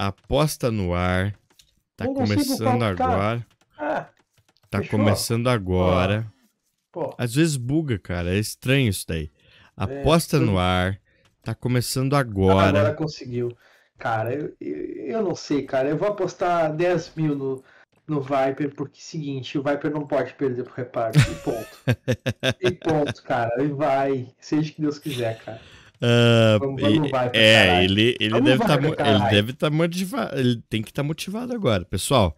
Aposta no ar. Tá Ainda começando agora. É, tá fechou? começando agora. Pô. Às vezes buga, cara. É estranho isso daí. É, aposta é, no ar. Tá começando agora. Agora conseguiu. Cara, eu, eu, eu, não sei, cara. Eu vou apostar 10 mil no, no Viper, porque é seguinte, o Viper não pode perder pro reparo. E ponto. e ponto, cara. E vai. Seja o que Deus quiser, cara. Uh, vamos, vamos vai, é, ele, ele, vamos deve tá, ele deve estar tá motivado. Ele tem que estar tá motivado agora. Pessoal,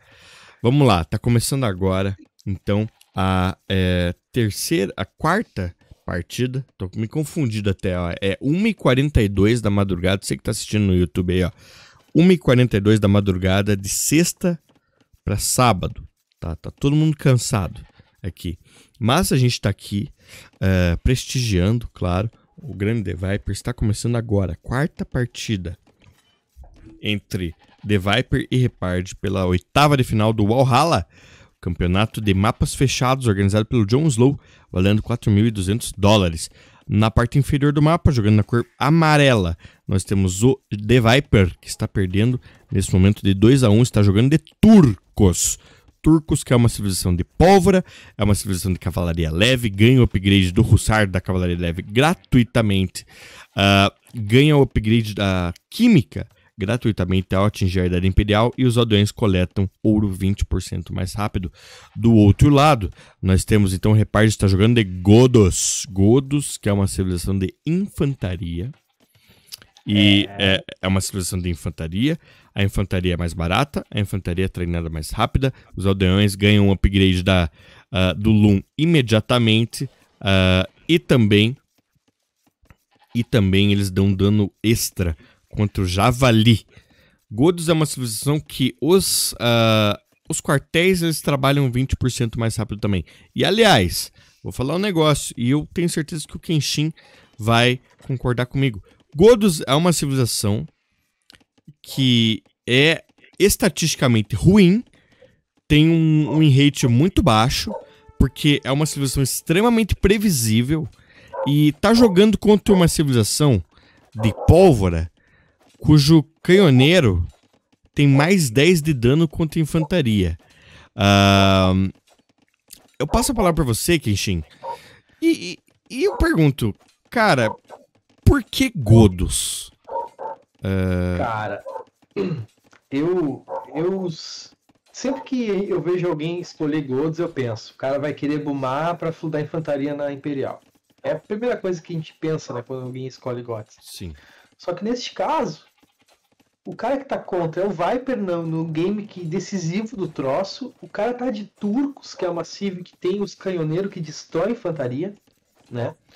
vamos lá. Tá começando agora, então, a é, terceira, a quarta partida. Tô me confundido até, ó. É 1h42 da madrugada. Você que tá assistindo no YouTube aí, ó. 1h42 da madrugada, de sexta para sábado. Tá, tá todo mundo cansado aqui. Mas a gente tá aqui, é, prestigiando, claro, o Grêmio The Viper está começando agora, quarta partida entre The Viper e Repard pela oitava de final do Valhalla, campeonato de mapas fechados organizado pelo John Slow, valendo 4.200 dólares. Na parte inferior do mapa, jogando na cor amarela, nós temos o The Viper, que está perdendo nesse momento de 2 a 1 um, está jogando de turcos turcos, que é uma civilização de pólvora, é uma civilização de cavalaria leve, ganha o upgrade do Hussar da cavalaria leve gratuitamente, uh, ganha o upgrade da química gratuitamente ao atingir a idade imperial e os aldeões coletam ouro 20% mais rápido. Do outro lado, nós temos então o Repard está jogando de Godos, Godos, que é uma civilização de infantaria. E é, é, é uma civilização de infantaria. A infantaria é mais barata, a infantaria é treinada mais rápida, os aldeões ganham um upgrade da, uh, do Loom imediatamente uh, e também e também eles dão dano extra contra o Javali. Godos é uma civilização que os, uh, os quartéis eles trabalham 20% mais rápido também. E aliás, vou falar um negócio e eu tenho certeza que o Kenshin vai concordar comigo. Godos é uma civilização que é estatisticamente ruim, tem um, enrate muito baixo, porque é uma civilização extremamente previsível e tá jogando contra uma civilização de pólvora cujo canhoneiro tem mais 10 de dano contra infantaria. Uh, eu passo a palavra para você, Kenshin. E, e, e, eu pergunto, cara, por que Godos? Uh... Cara, Eu, eu sempre que eu vejo alguém escolher Godz, eu penso, o cara vai querer bumar para fludar infantaria na Imperial. É a primeira coisa que a gente pensa, né, quando alguém escolhe Godz. Sim. Só que neste caso, o cara que tá contra é o Viper não, no game que decisivo do troço. O cara tá de turcos, que é uma civ que tem os canhoneiros que destrói infantaria, né? Oh.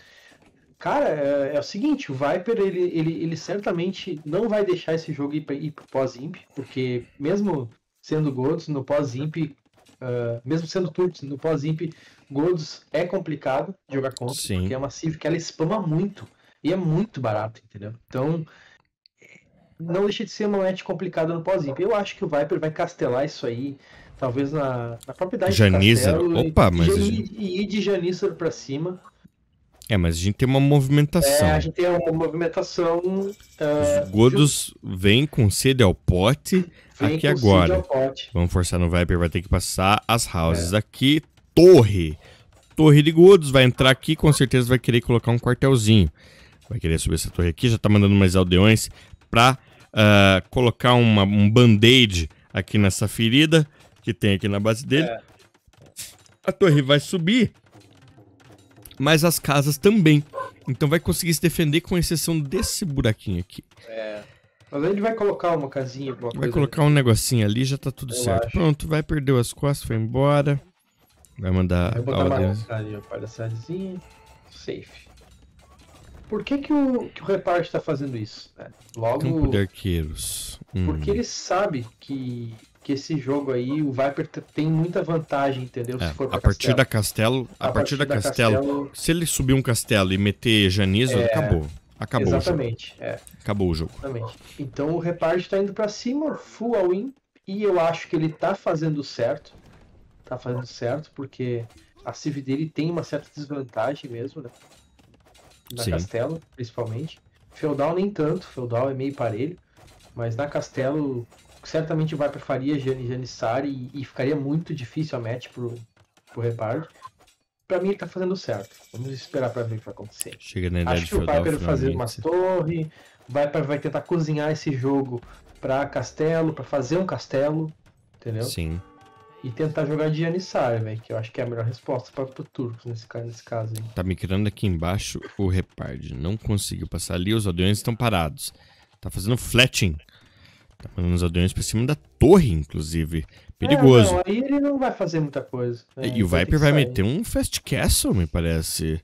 Cara, é, é, o seguinte, o Viper, ele, ele, ele certamente não vai deixar esse jogo ir, ir pro pós-imp, porque mesmo sendo golds no pós-imp, uh, mesmo sendo Turks no pós-imp, Godus é complicado de jogar contra, Sim. porque é uma Civ que ela spama muito, e é muito barato, entendeu? Então, não deixa de ser uma match complicada no pós-imp. Eu acho que o Viper vai castelar isso aí, talvez na, na propriedade de do castelo. Opa, mas... E, e ir de Janissa pra cima... É, mas a gente tem uma movimentação. É, a gente tem uma movimentação. Uh, Os godos de... vêm com sede ao pote vem aqui agora. Vamos forçar no Viper, vai ter que passar as houses é. aqui. Torre. Torre de godos vai entrar aqui, com certeza vai querer colocar um quartelzinho. Vai querer subir essa torre aqui, já tá mandando mais aldeões pra uh, colocar uma, um band-aid aqui nessa ferida que tem aqui na base dele. É. A torre vai subir mas as casas também. Então vai conseguir se defender com exceção desse buraquinho aqui. É. Mas ele vai colocar uma casinha. Uma vai colocar ali. um negocinho ali, já tá tudo Eu certo. Acho. Pronto, vai, perder as costas, foi embora. Vai mandar. Vai botar uma palhaçadazinha. Safe. Por que, que o, que o Repart está fazendo isso? Né? Logo. Campo de arqueiros. Hum. Porque ele sabe que que esse jogo aí, o Viper tem muita vantagem, entendeu? É, a partir castelo. da castelo, a, a partir, partir, da, castelo, castelo, se ele subir um castelo e meter Janizo, é... acabou. Acabou Exatamente, o jogo. É. Acabou o jogo. Exatamente. Então o Repard está indo para cima, full all in, e eu acho que ele está fazendo certo. está fazendo certo, porque a civ dele tem uma certa desvantagem mesmo, né? Na Sim. Castelo, principalmente. Feudal nem tanto, Feudal é meio parelho, mas na Castelo certamente vai para Faria, Gianni Janissari e, e ficaria muito difícil a match pro, pro Repard. Pra mim ele tá fazendo certo. Vamos esperar para ver o que vai acontecer. Chega na Acho que o Piper vai fazer umas torres, vai, vai tentar cozinhar esse jogo para castelo, para fazer um castelo, entendeu? Sim. E tentar jogar de Janissar, velho, que eu acho que é a melhor resposta para pro Turcos nesse, nesse caso. Aí. Tá migrando aqui embaixo o Repard. Não conseguiu passar ali, os aldeões estão parados. Tá fazendo fletching. Tá mandando os aldeões pra cima da torre, inclusive. Perigoso. É, não, aí ele não vai fazer muita coisa. Né? E o Viper vai meter um Fast Castle, me parece.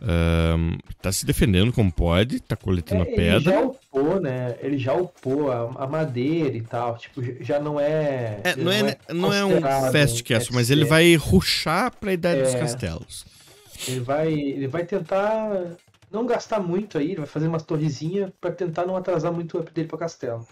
Um, tá se defendendo como pode, tá coletando é, a pedra. Ele já upou, né? Ele já upou a, a madeira e tal. Tipo, já não é. É, é não, é, não é um Fast Castle, mas ele é. vai ruxar pra idade dos é. castelos. Ele vai, ele vai tentar não gastar muito aí, ele vai fazer umas torrezinhas para tentar não atrasar muito o up dele pra castelo.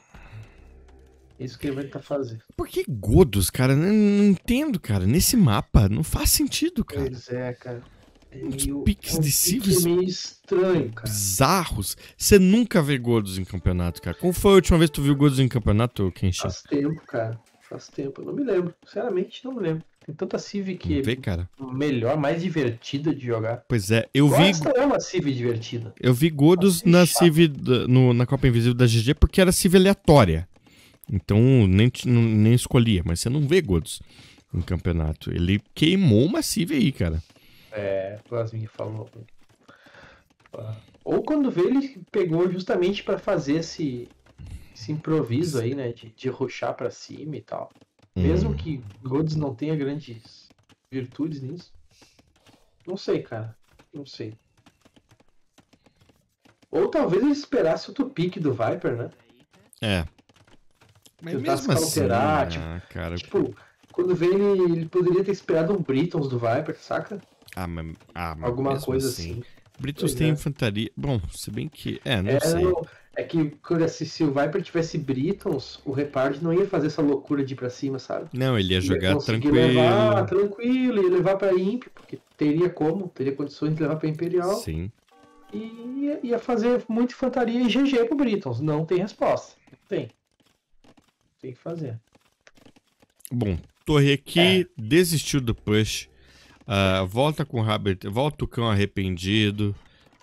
Isso que ele vai tentar tá fazer. Por que Godos, cara? Não, não entendo, cara. Nesse mapa não faz sentido, cara. Pois é, cara. É meio, piques é um Pique estranho, cara. Bizarros. Você nunca vê Godos em campeonato, cara. Como foi a última vez que tu viu Godos em campeonato, Kenshi? Faz tempo, cara. Faz tempo. Eu não me lembro. Sinceramente, não me lembro. Tem tanta Civ que vê, cara. melhor, mais divertida de jogar. Pois é, eu Gosta vi. é uma Civ divertida. Eu vi Godos na é Civ na Copa Invisível da GG porque era Civ aleatória. Então nem, nem escolhia, mas você não vê Godos no campeonato. Ele queimou uma Civ aí, cara. É, Plasmin falou. Ou quando vê, ele pegou justamente para fazer esse, esse improviso aí, né? De, de ruxar para cima e tal. Hum. Mesmo que Godos não tenha grandes virtudes nisso. Não sei, cara. Não sei. Ou talvez ele esperasse outro pique do Viper, né? É, mas tentar mesmo assim, alterar, tipo, ah, cara, tipo, quando vê ele, ele poderia ter esperado um Britons do Viper, saca? Ah, mas, ah, mas alguma coisa assim. assim. Britons tem é. infantaria. Bom, se bem que. É, não é, sei. Não... É que se, se o Viper tivesse Britons, o Repard não ia fazer essa loucura de ir pra cima, sabe? Não, ele ia jogar ia tranquilo. levar tranquilo, ia levar pra Imp, porque teria como, teria condições de levar pra Imperial. Sim. E ia, ia fazer muita infantaria e GG pro Britons. Não tem resposta. Não tem tem que fazer. Bom, Torre aqui é. desistiu do push. Uh, volta com o rabo, volta o cão arrependido,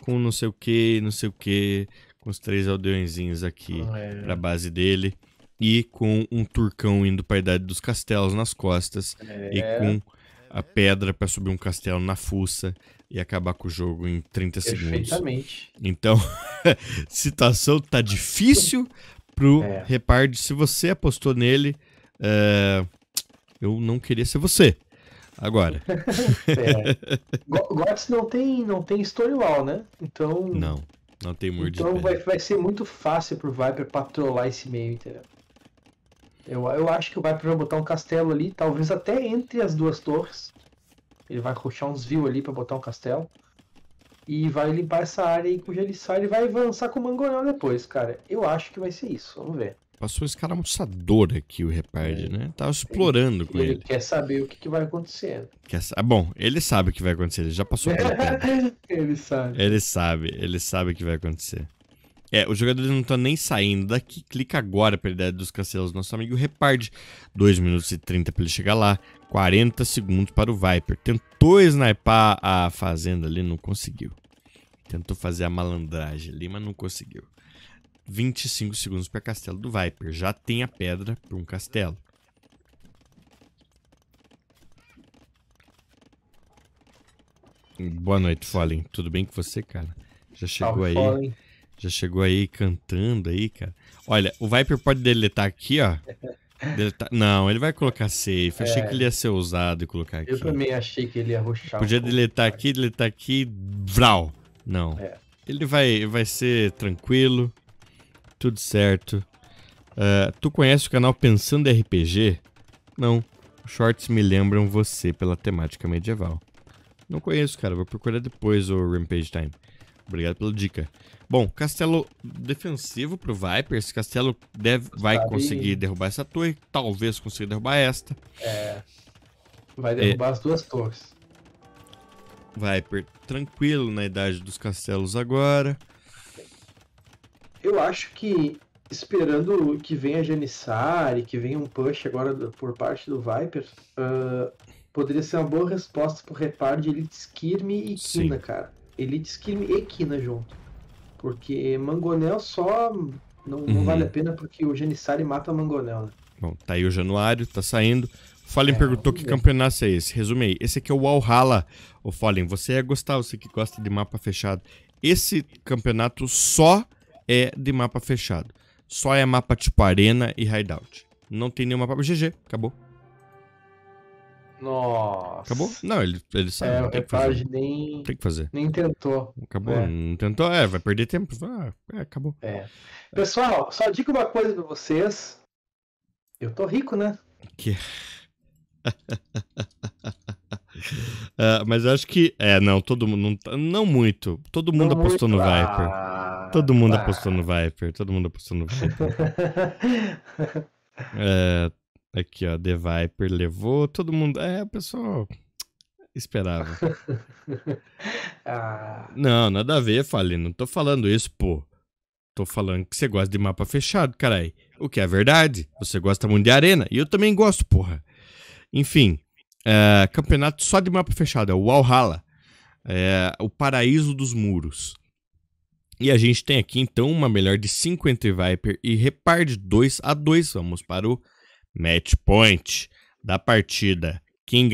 com não sei o que, não sei o que, com os três aldeõezinhos aqui é. pra base dele. E com um turcão indo pra idade dos castelos nas costas. É. E com a pedra para subir um castelo na fuça e acabar com o jogo em 30 segundos. Então, situação tá difícil pro é. Repard. Se você apostou nele, é... eu não queria ser você. Agora. é. Gotts não tem, não tem historial, né? Então. Não, não tem muito Então vai, vai ser muito fácil pro Viper patrolar esse meio, entendeu? Eu, eu acho que o Viper vai botar um castelo ali, talvez até entre as duas torres. Ele vai roxar uns views ali para botar um castelo e vai limpar essa área e ele sai ele vai avançar com o mangonel depois, cara. Eu acho que vai ser isso, vamos ver. Passou escaramuçador aqui o Repard, é. né? Tava explorando ele, com ele. Ele quer saber o que, que vai acontecer. Quer, bom, ele sabe o que vai acontecer, ele já passou por Ele sabe. Ele sabe, ele sabe o que vai acontecer. É, os jogadores não estão nem saindo daqui. Clica agora para a ideia dos cancelos nosso amigo Repard. 2 minutos e 30 para ele chegar lá. 40 segundos para o Viper. Tentou tentou snipar a fazenda ali, não conseguiu. Tentou fazer a malandragem ali, mas não conseguiu. 25 segundos para castelo do Viper. Já tem a pedra para um castelo. Boa noite, Fallen. Tudo bem com você, cara? Já chegou Salve, aí. Fallen. Já chegou aí cantando aí, cara. Olha, o Viper pode deletar aqui, ó. Ele tá... Não, ele vai colocar safe. É... Achei que ele ia ser ousado e colocar aqui. Eu também achei que ele ia roxar. Podia um deletar aqui, deletar aqui, vral. Não. É. Ele vai, vai ser tranquilo, tudo certo. Uh, tu conhece o canal Pensando RPG? Não. Shorts me lembram você pela temática medieval. Não conheço, cara. Vou procurar depois o Rampage Time. Obrigado pela dica. Bom, castelo defensivo pro Viper. Esse castelo deve, vai conseguir derrubar essa torre. Talvez consiga derrubar esta. É. Vai derrubar é... as duas torres. Viper tranquilo na idade dos castelos agora. Eu acho que esperando que venha Janissar e que venha um push agora do, por parte do Viper, uh, ah, poderia ser uma boa resposta pro reparo de Elite Skirme e Kina, cara. Ele diz que equina junto. Porque Mangonel só não, não uhum. vale a pena porque o Janissari mata Mangonel, né? Bom, tá aí o Januário, tá saindo. O Fallen é, perguntou que campeonato é esse. Resumei. Esse aqui é o Walhalla. O Fallen, você ia é gostar, você que gosta de mapa fechado. Esse campeonato só é de mapa fechado. Só é mapa tipo Arena e Hideout. Não tem nenhum mapa. GG, acabou. Nossa. Acabou? Não, ele, ele sabe. É, o Repage nem. Tem que fazer. Nem tentou. Acabou, é. não tentou. É, vai perder tempo. Ah, é, acabou. É. Pessoal, só digo uma coisa pra vocês. Eu tô rico, né? Que. uh, mas eu acho que. É, não, todo mundo. Não, não muito. Todo mundo não apostou muito. no Viper. Ah, todo mundo ah. apostou no Viper. Todo mundo apostou no Viper. é. Aqui, ó, The Viper levou, todo mundo. É, o pessoal esperava. ah. Não, nada a ver, falei. Não tô falando isso, pô. Tô falando que você gosta de mapa fechado, carai. O que é verdade. Você gosta muito de arena. E eu também gosto, porra. Enfim, é, campeonato só de mapa fechado. É o Walhalla. É, o paraíso dos muros. E a gente tem aqui, então, uma melhor de 5 entre Viper e Repar de 2 a 2. Vamos para o match point da partida. Quem